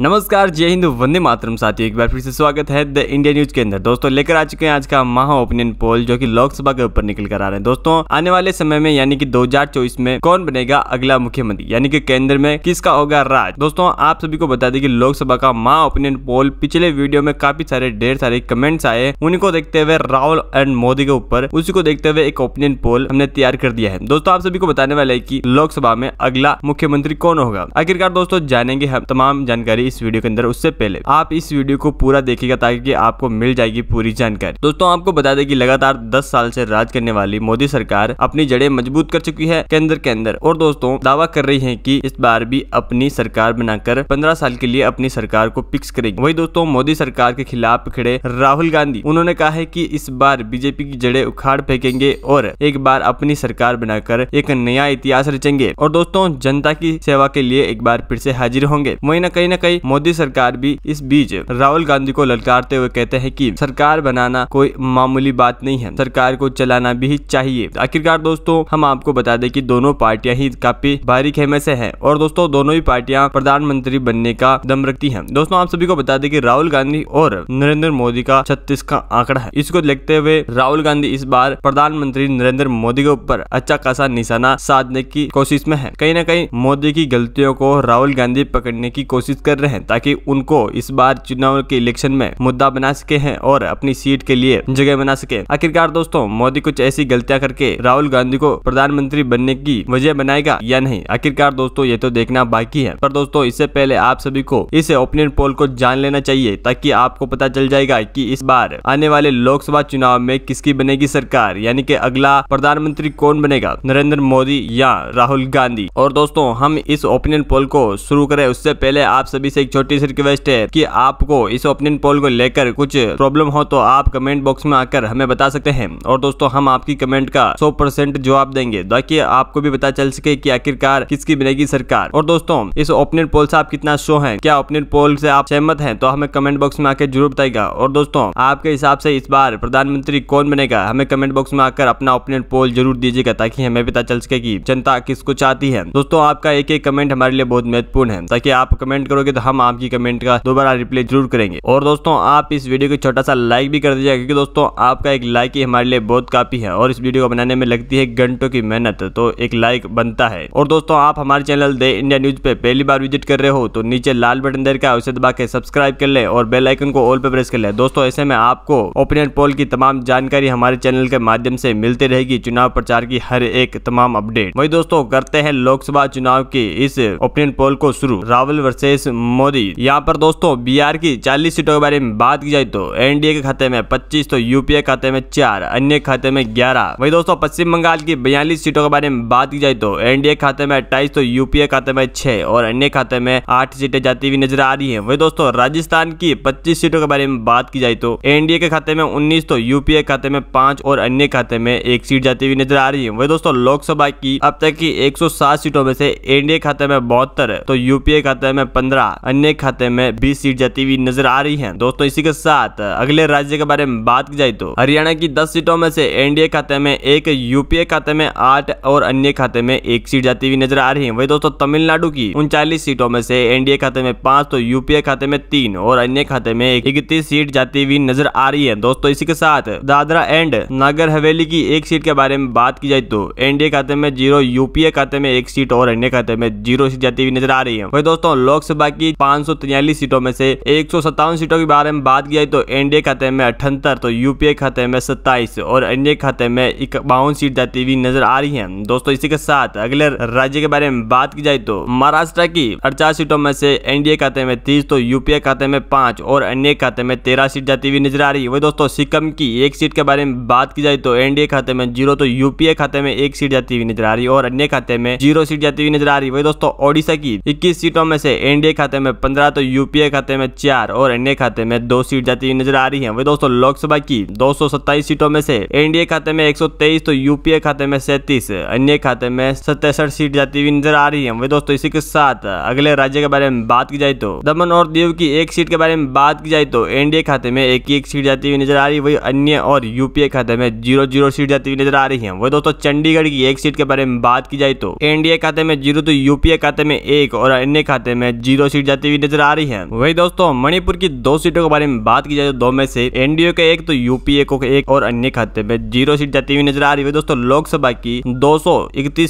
नमस्कार जय हिंद वंदे मातरम साथियों एक बार फिर से स्वागत है द इंडिया न्यूज के अंदर दोस्तों लेकर आ चुके हैं आज का महा ओपिनियन पोल जो कि लोकसभा के ऊपर निकल कर आ रहे हैं दोस्तों आने वाले समय में यानी कि 2024 में कौन बनेगा अगला मुख्यमंत्री यानी कि केंद्र में किसका होगा राज दोस्तों आप सभी को बता दें की लोकसभा का महा ओपिनियन पोल पिछले वीडियो में काफी सारे ढेर सारे कमेंट्स आए उनको देखते हुए राहुल एंड मोदी के ऊपर उसी को देखते हुए एक ओपिनियन पोल हमने तैयार कर दिया है दोस्तों आप सभी को बताने वाले की लोकसभा में अगला मुख्यमंत्री कौन होगा आखिरकार दोस्तों जानेंगे हम तमाम जानकारी इस वीडियो के अंदर उससे पहले आप इस वीडियो को पूरा देखेगा ताकि आपको मिल जाएगी पूरी जानकारी दोस्तों आपको बता दें कि लगातार दस साल से राज करने वाली मोदी सरकार अपनी जड़ें मजबूत कर चुकी है केंद्र के अंदर और दोस्तों दावा कर रही है की इस बार भी अपनी सरकार बनाकर पंद्रह साल के लिए अपनी सरकार को पिक्स करेगी वही दोस्तों मोदी सरकार के खिलाफ खड़े राहुल गांधी उन्होंने कहा है की इस बार बीजेपी की जड़े उखाड़ फेंकेंगे और एक बार अपनी सरकार बनाकर एक नया इतिहास रचेंगे और दोस्तों जनता की सेवा के लिए एक बार फिर से हाजिर होंगे वही न कहीं न कहीं मोदी सरकार भी इस बीच राहुल गांधी को ललकारते हुए कहते हैं कि सरकार बनाना कोई मामूली बात नहीं है सरकार को चलाना भी चाहिए आखिरकार दोस्तों हम आपको बता दें कि दोनों पार्टियां ही काफी भारी खेमे से हैं और दोस्तों दोनों ही पार्टियां प्रधानमंत्री बनने का दम रखती हैं दोस्तों आप सभी को बता दें कि राहुल गांधी और नरेंद्र मोदी का छत्तीस का आंकड़ा है इसको देखते हुए राहुल गांधी इस बार प्रधानमंत्री नरेंद्र मोदी के ऊपर अच्छा खासा निशाना साधने की कोशिश में है कहीं ना कहीं मोदी की गलतियों को राहुल गांधी पकड़ने की कोशिश कर कर रहे हैं ताकि उनको इस बार चुनाव के इलेक्शन में मुद्दा बना सके हैं और अपनी सीट के लिए जगह बना सके आखिरकार दोस्तों मोदी कुछ ऐसी गलतियां करके राहुल गांधी को प्रधानमंत्री बनने की वजह बनाएगा या नहीं आखिरकार दोस्तों ये तो देखना बाकी है पर दोस्तों इससे पहले आप सभी को इस ओपिनियन पोल को जान लेना चाहिए ताकि आपको पता चल जाएगा की इस बार आने वाले लोकसभा चुनाव में किसकी बनेगी सरकार यानी की अगला प्रधानमंत्री कौन बनेगा नरेंद्र मोदी या राहुल गांधी और दोस्तों हम इस ओपिनियन पोल को शुरू करें उससे पहले आप सभी छोटी से एक छोटी सी रिक्वेस्ट है कि आपको इस ओपिनियन पोल को लेकर कुछ प्रॉब्लम हो तो आप कमेंट बॉक्स में आकर हमें बता सकते हैं और दोस्तों हम आपकी कमेंट का सौ परसेंट जवाब देंगे ताकि आपको भी पता चल सके की आखिरकार किसकी बनेगी सरकार और दोस्तों इस ओपिनियन पोल से आप कितना शो है क्या ओपिनियन पोल से आप सहमत है तो हमें कमेंट बॉक्स में आकर जरूर बताएगा और दोस्तों आपके हिसाब से इस बार प्रधानमंत्री कौन बनेगा हमें कमेंट बॉक्स में आकर अपना ओपिनियन पोल जरूर दीजिएगा ताकि हमें पता चल सके की जनता किसको चाहती है दोस्तों आपका एक एक कमेंट हमारे लिए बहुत महत्वपूर्ण है ताकि आप कमेंट करोगे तो तो हम आपकी कमेंट का दोबारा रिप्लाई जरूर करेंगे और दोस्तों आप इस वीडियो को छोटा सा लाइक भी कर दीजिएगा क्योंकि दोस्तों आपका एक लाइक ही हमारे लिए बहुत काफ़ी है और इस वीडियो को बनाने में लगती है घंटों की मेहनत तो एक लाइक बनता है और दोस्तों आप हमारे चैनल दे इंडिया न्यूज़ पे पहली बार विजिट कर रहे हो तो नीचे लाल बटन दे का उसे दबा के सब्सक्राइब कर ले और बेल आइकन को ऑल पे प्रेस कर ले दोस्तों ऐसे में आपको ओपिनियन पोल की तमाम जानकारी हमारे चैनल के माध्यम से मिलती रहेगी चुनाव प्रचार की हर एक तमाम अपडेट वही दोस्तों करते हैं लोकसभा चुनाव की इस ओपिनियन पोल को शुरू रावल वर्सेस मोदी यहाँ पर दोस्तों बिहार की 40 सीटों के बारे में बात की जाए तो एनडीए के खाते में 25 तो यूपीए खाते में चार अन्य खाते में 11 वही दोस्तों पश्चिम बंगाल की बयालीस सीटों के बारे में बात की जाए तो एनडीए खाते में अट्ठाईस तो यूपीए खाते में छह और अन्य खाते में आठ सीटें जाती हुई नजर आ रही है वही दोस्तों राजस्थान की पच्चीस सीटों के बारे में बात की जाए तो एनडीए के खाते में उन्नीस तो यूपीए खाते में पांच और अन्य खाते में एक सीट जाती हुई नजर आ रही है वही दोस्तों लोकसभा की अब तक की 107 सीटों में से एनडीए खाते में बहत्तर तो यूपीए खाते में पंद्रह अन्य खाते में बीस सीट जाती हुई नजर आ रही है दोस्तों इसी के साथ अगले राज्य के बारे में बात की जाए तो हरियाणा की दस सीटों में से एनडीए खाते में एक यूपीए खाते में आठ और अन्य खाते में एक सीट जाती हुई नजर आ रही है वही दोस्तों तमिलनाडु की उनचालीस सीटों में से एनडीए खाते में पांच तो यूपीए खाते में तीन और अन्य खाते में इकतीस सीट जाती हुई नजर आ रही है दोस्तों इसी के साथ दादरा एंड नगर हवेली की एक सीट के बारे में बात की जाए तो एनडीए खाते में जीरो यूपीए खाते में एक सीट और अन्य खाते में जीरो सीट जाती हुई नजर आ रही है वही दोस्तों लोकसभा की की पांच सीटों में से एक सीटों के बारे में बात की तो एनडीए खाते में अठहत्तर तो यूपीए खाते में सत्ताईस और एनडीए खाते में बावन सीट जाती हुई नजर आ रही है दोस्तों इसी के साथ अगले राज्य के बारे में बात की जाए तो महाराष्ट्र की अड़चास सीटों में से एनडीए खाते में तीस तो यूपीए खाते में पांच और अन्य खाते में तेरह सीट जाती हुई नजर आ रही है वही दोस्तों सिक्किम की एक सीट के बारे में बात की जाए तो एनडीए खाते में जीरो तो यूपीए खाते में एक सीट जाती हुई नजर आ रही है और अन्य खाते में जीरो सीट जाती हुई नजर आ रही है वही दोस्तों ओडिशा की इक्कीस सीटों में से एनडीए खाते खाते में पंद्रह तो यूपीए खाते में चार और एनडीए खाते में दो सीट जाती हुई नजर आ रही है वही दोस्तों लोकसभा की दो सीटों में से एनडीए खाते में एक तो यूपीए खाते में सैतीस अन्य खाते में सत्तर सीट जाती हुई नजर आ रही है वही दोस्तों इसी के साथ अगले राज्य के बारे में बात की जाए तो दमन और दीव की एक सीट के बारे में बात की जाए तो एनडीए खाते में एक एक सीट जाती हुई नजर आ रही है वही अन्य और यूपीए खाते में जीरो जीरो सीट जाती हुई नजर आ रही है वही दोस्तों चंडीगढ़ की एक सीट के बारे में बात की जाए तो एनडीए खाते में जीरो तो यूपीए खाते में एक और अन्य खाते में जीरो सीट जाती हुई नजर आ रही है वही दोस्तों मणिपुर की दो सीटों के बारे में बात की जाए तो दो में से एनडीए के एक तो यूपीए को एक और अन्य खाते में जीरो सीट जाती हुई नजर आ रही है दोस्तों लोकसभा की दो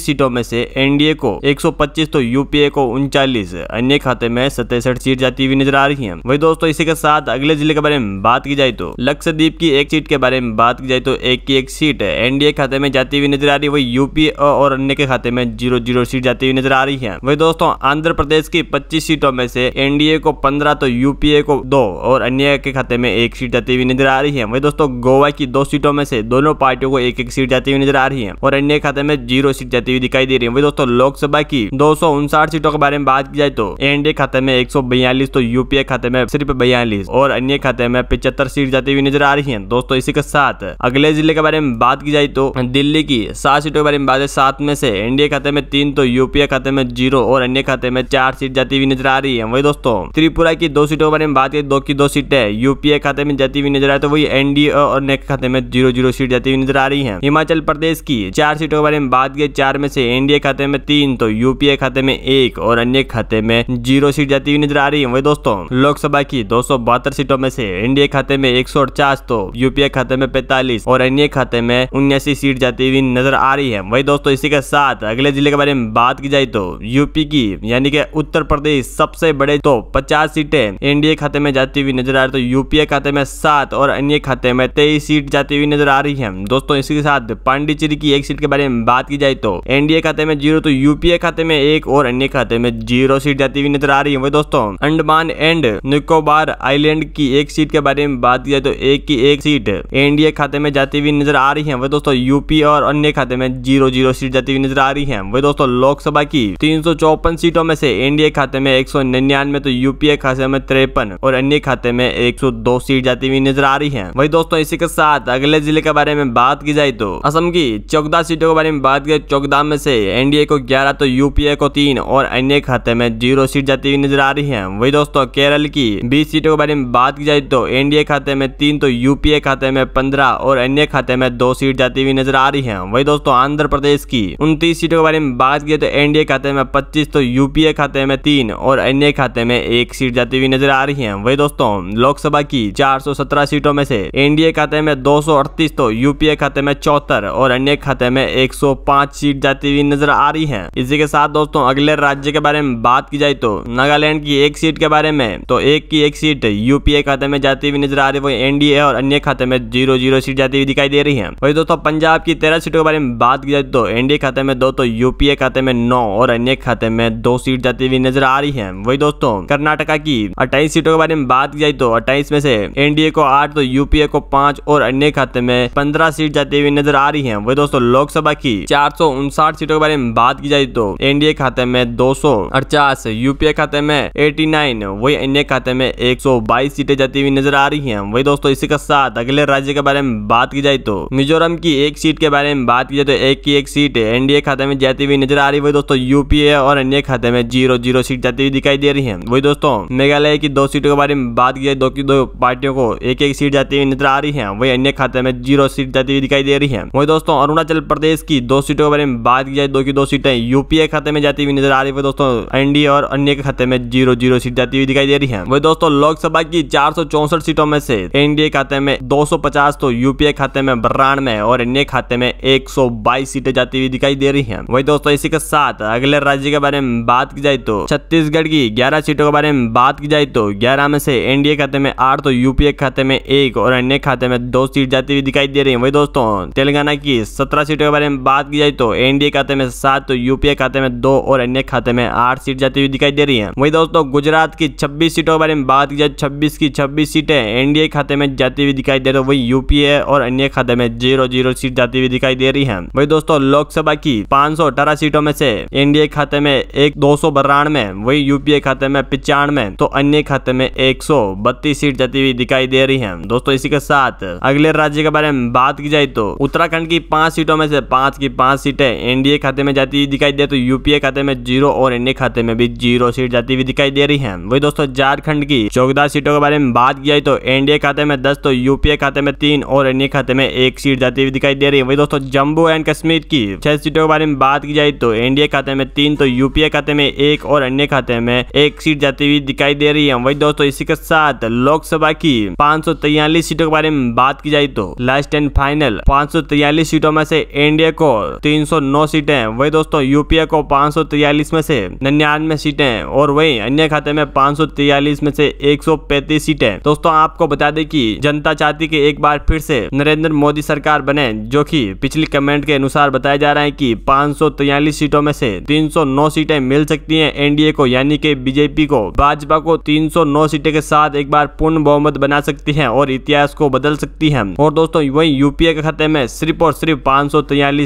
सीटों में से एनडीए को एक तो यूपीए को उनचालीस अन्य खाते में सतसठ सीट जाती हुई नजर आ रही है वही दोस्तों इसी के साथ अगले जिले के बारे में बात की जाए तो लक्षद्वीप की एक सीट के बारे में बात की जाए तो एक की एक सीट एनडीए खाते में जाती हुई नजर आ रही है वही यूपीए और अन्य के खाते में जीरो जीरो सीट जाती हुई नजर आ रही है वही दोस्तों आंध्र प्रदेश की पच्चीस सीटों में से एनडीए को पंद्रह तो यूपीए को दो और अन्य के खाते में एक सीट जाती हुई नजर आ रही है वही दोस्तों गोवा की दो सीटों में से दोनों पार्टियों को एक एक सीट जाती हुई नजर आ रही है और अन्य खाते में जीरो सीट जाती हुई दिखाई दे रही है वही दोस्तों लोकसभा की दो सीटों के बारे में बात की जाए तो एनडीए खाते में एक तो यूपीए खाते में सिर्फ बयालीस और अन्य खाते में पिछहत्तर सीट जाती हुई नजर आ रही है दोस्तों इसी के साथ अगले जिले के बारे में बात की जाए तो दिल्ली की सात सीटों के बारे में बात है सात में से एनडीए खाते में तीन तो यूपीए खाते में जीरो और अन्य खाते में चार सीट जाती हुई नजर आ रही रही है वही दोस्तों त्रिपुरा की दो सीटों के बारे में बात करें दो की दो सीटें यूपीए खाते में जाती हुई नजर आए तो वही एनडीए और नेक खाते में जीरो जीरो सीट जाती हुई नजर आ रही है हिमाचल प्रदेश की चार सीटों के बारे में बात की चार में से एनडीए खाते में तीन तो यूपीए खाते में एक और अन्य खाते में जीरो सीट जाती हुई नजर आ रही है वही दोस्तों लोकसभा की दो सीटों में से एनडीए खाते में एक तो यूपीए खाते में पैतालीस और अन्य खाते में उन्यासी सीट जाती हुई नजर आ रही है वही दोस्तों इसी के साथ अगले जिले के बारे में बात की जाए तो यूपी की यानी कि उत्तर प्रदेश सबसे सबसे बड़े तो पचास सीटें एनडीए खाते में जाती हुई नजर आ रही तो यूपीए खाते में सात और अन्य खाते में तेईस सीट जाती हुई नजर आ रही है दोस्तों इसी के साथ पांडिचेरी की एक सीट के बारे में बात की जाए तो एनडीए खाते में जीरो तो यूपीए खाते में एक और अन्य खाते में जीरो सीट जाती हुई नजर आ रही है वही दोस्तों अंडमान एंड निकोबार आईलैंड की एक सीट के बारे में बात की जाए तो एक की एक सीट एनडीए खाते में जाती हुई नजर आ रही है वही दोस्तों यूपी और अन्य खाते में जीरो जीरो सीट जाती हुई नजर आ रही है वही दोस्तों लोकसभा की तीन सीटों में से एनडीए खाते में एक निन्यानवे तो यूपीए खाते में तिरपन और अन्य खाते में एक सीट जाती हुई नजर आ रही है वही दोस्तों इसी के साथ अगले जिले के बारे में बात की जाए तो असम की चौदह सीटों के बारे में बात की चौदह में से एनडीए को ग्यारह तो यूपीए को तीन और अन्य खाते में जीरो सीट जाती हुई नजर आ रही है वही दोस्तों केरल की बीस सीटों के बारे में बात की जाए तो एनडीए खाते में तीन तो यूपीए खाते में पंद्रह और अन्य खाते में दो सीट जाती हुई नजर आ रही है वही दोस्तों आंध्र प्रदेश की उनतीस सीटों के बारे में बात की तो एनडीए खाते में पच्चीस तो यूपीए खाते में तीन और अन्य नए खाते में एक सीट जाती हुई नजर आ रही है वही दोस्तों लोकसभा की 417 सीटों में से एनडीए खाते में 238 तो यूपीए खाते में चौहत्तर और अन्य खाते में 105 सीट जाती हुई नजर आ रही है इसी के साथ दोस्तों अगले राज्य के बारे में बात की जाए तो नागालैंड की एक सीट के बारे में तो एक की एक सीट यूपीए खाते में जाती हुई नजर आ रही है वही एनडीए और अन्य खाते में जीरो जीरो सीट जाती हुई दिखाई दे रही है वही दोस्तों पंजाब की तेरह सीटों के बारे में बात की जाए तो एनडीए खाते में दो तो यूपीए खाते में नौ और अन्य खाते में दो सीट जाती हुई नजर आ रही है वही दोस्तों कर्नाटका की अट्ठाईस सीटों के बारे में बात की जाए तो अट्ठाईस में से एनडीए को आठ तो यूपीए को पांच और अन्य खाते में पंद्रह सीट जाती हुई नजर आ रही है वही दोस्तों लोकसभा की चार सीटों के बारे में बात की जाए तो एनडीए खाते में दो यूपीए खाते में एटी वही अन्य खाते में एक सीटें जाती हुई नजर आ रही है वही दोस्तों इसी के साथ अगले राज्य के बारे में बात की जाए तो मिजोरम की एक सीट के बारे में बात की जाए तो एक की एक सीट एनडीए खाते में जाती हुई नजर आ रही है वही दोस्तों यूपीए और अन्य खाते में जीरो जीरो सीट जाती हुई दिखाई दे रही है वही दोस्तों मेघालय की दो सीटों के बारे में बात की दो तो की दो पार्टियों को एक एक सीट जाती हुई नजर आ रही है वही अन्य खाते में जीरो सीट जाती हुई दिखाई दे रही है वही दोस्तों अरुणाचल प्रदेश की दो सीटों के बारे में बात की जाए दो तो की दो सीटें यूपीए खाते में जाती हुई नजर आ रही है दोस्तों एनडीए और अन्य के खाते में जीरो जीरो सीट जाती हुई दिखाई दे रही है वही दोस्तों लोकसभा की चार सीटों में से एनडीए खाते में दो तो यूपीए खाते में बरानवे और अन्य खाते में एक सीटें जाती हुई दिखाई दे रही है वही दोस्तों इसी के साथ अगले राज्य के बारे में बात की जाए तो छत्तीसगढ़ की ग्यारह 11 सीटों के बारे में बात की जाए तो 11 में से एनडीए खाते में आठ तो यूपीए खाते में एक और अन्य खाते में दो सीट जाती हुई दिखाई दे रही है वही दोस्तों तेलंगाना की सत्रह सीटों के बारे में बात की जाए तो एनडीए खाते में सात तो यूपीए खाते में दो और अन्य खाते में आठ सीट जाती हुई दिखाई दे रही है वही दोस्तों गुजरात की छब्बीस सीटों के बारे में बात की जाए छब्बीस की छब्बीस सीटें एनडीए खाते में जाती हुई दिखाई दे रही है वही यूपीए और अन्य खाते में जीरो जीरो सीट जाती हुई दिखाई दे रही है वही दोस्तों लोकसभा की पांच सीटों में से एनडीए खाते में एक दो सौ वही यूपी यूपीए खाते में पिचानवे तो अन्य खाते में एक सीट जाती हुई दिखाई दे रही है दोस्तों इसी के साथ अगले राज्य के बारे में बात की जाए तो उत्तराखंड की पांच सीटों में से पांच की पांच सीटें एनडीए खाते में जाती हुई दिखाई दे तो यूपीए खाते में जीरो और एनडीए खाते में भी जीरो सीट जाती हुई दिखाई दे रही है वही दोस्तों झारखंड की चौदह सीटों के बारे में बात की जाए तो एनडीए खाते में दस तो यूपीए खाते में तीन और एनडीए खाते में एक सीट जाती हुई दिखाई दे रही है वही दोस्तों जम्मू एंड कश्मीर की छह सीटों के बारे में बात की जाए तो एनडीए खाते में तीन तो यूपीए खाते में एक और अन्य खाते में में एक सीट जाती हुई दिखाई दे रही है वही दोस्तों इसी के साथ लोकसभा की पाँच सीटों के बारे में बात की जाए तो लास्ट एंड फाइनल पाँच सीटों में से एनडीए को 309 सीटें वही दोस्तों यूपीए को पांच में से निन्यानवे सीटें और वही अन्य खाते में पांच में से एक सीटें दोस्तों आपको बता दें की जनता चाहती की एक बार फिर से नरेंद्र मोदी सरकार बने जो की पिछली कमेंट के अनुसार बताया जा रहा है की पांच सीटों में से तीन सीटें मिल सकती है एनडीए को यानी कि के बीजेपी को भाजपा को 309 सीटें के साथ एक बार पूर्ण बहुमत बना सकती है और इतिहास को बदल सकती है और दोस्तों वही यूपीए के खाते में सिर्फ और सिर्फ पाँच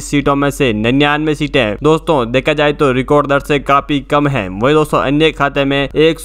सीटों में से निन्यानवे सीटें दोस्तों देखा जाए तो रिकॉर्ड दर से काफी कम है वही दोस्तों अन्य खाते में एक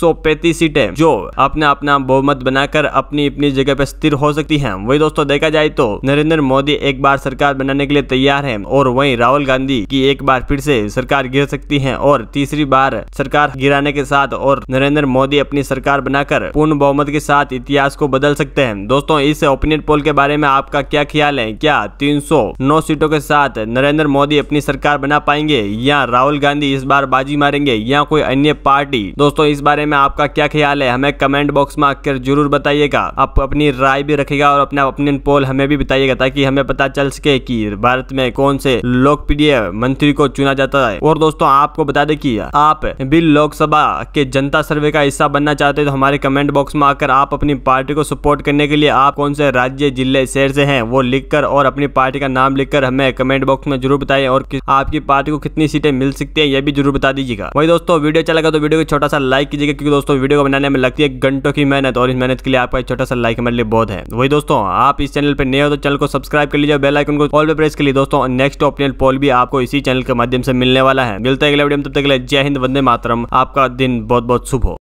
सीटें जो अपना अपना बहुमत बनाकर अपनी अपनी जगह पे स्थिर हो सकती है वही दोस्तों देखा जाए तो नरेंद्र मोदी एक बार सरकार बनाने के लिए तैयार है और वही राहुल गांधी की एक बार फिर से सरकार गिर सकती है और तीसरी बार सरकार गिराने के साथ और नरेंद्र मोदी अपनी सरकार बनाकर पूर्ण बहुमत के साथ इतिहास को बदल सकते हैं दोस्तों इस ओपिनियन पोल के बारे में आपका क्या ख्याल है क्या 309 सीटों के साथ नरेंद्र मोदी अपनी सरकार बना पाएंगे या राहुल गांधी इस बार बाजी मारेंगे या कोई अन्य पार्टी दोस्तों इस बारे में आपका क्या ख्याल है हमें कमेंट बॉक्स में आकर जरूर बताइएगा आप अपनी राय भी रखेगा और अपना ओपिनियन पोल हमें भी बताइएगा ताकि हमें पता चल सके कि भारत में कौन से लोकप्रिय मंत्री को चुना जाता है और दोस्तों आपको बता दें कि आप भी लोकसभा के जनता सर्वे का हिस्सा बनना चाहते हैं तो हमारे कमेंट बॉक्स में आकर आप अपनी पार्टी को सपोर्ट करने के लिए आप कौन से राज्य जिले शहर से हैं वो लिखकर और अपनी पार्टी का नाम लिखकर हमें कमेंट बॉक्स में जरूर बताएं और आपकी पार्टी को कितनी सीटें मिल सकती है यह भी जरूर बता दीजिएगा वही दोस्तों वीडियो अच्छा लगा तो वीडियो को छोटा सा लाइक कीजिएगा क्योंकि दोस्तों वीडियो को बनाने में लगती है घंटों की मेहनत और इस मेहनत के लिए आपका छोटा सा लाइक हमारे लिए बहुत है वही दोस्तों आप इस चैनल पर नए हो तो चैनल को सब्सक्राइब कर लीजिए बेलाइकन को ऑल पर प्रेस कर लिए दोस्तों नेक्स्ट ओपिनियन पोल भी आपको इसी चैनल के माध्यम से मिलने वाला है मिलता है अगले वीडियो में तब तक जय हिंद वंदे मातरम आपका दिन दिन बहुत बहुत शुभ हो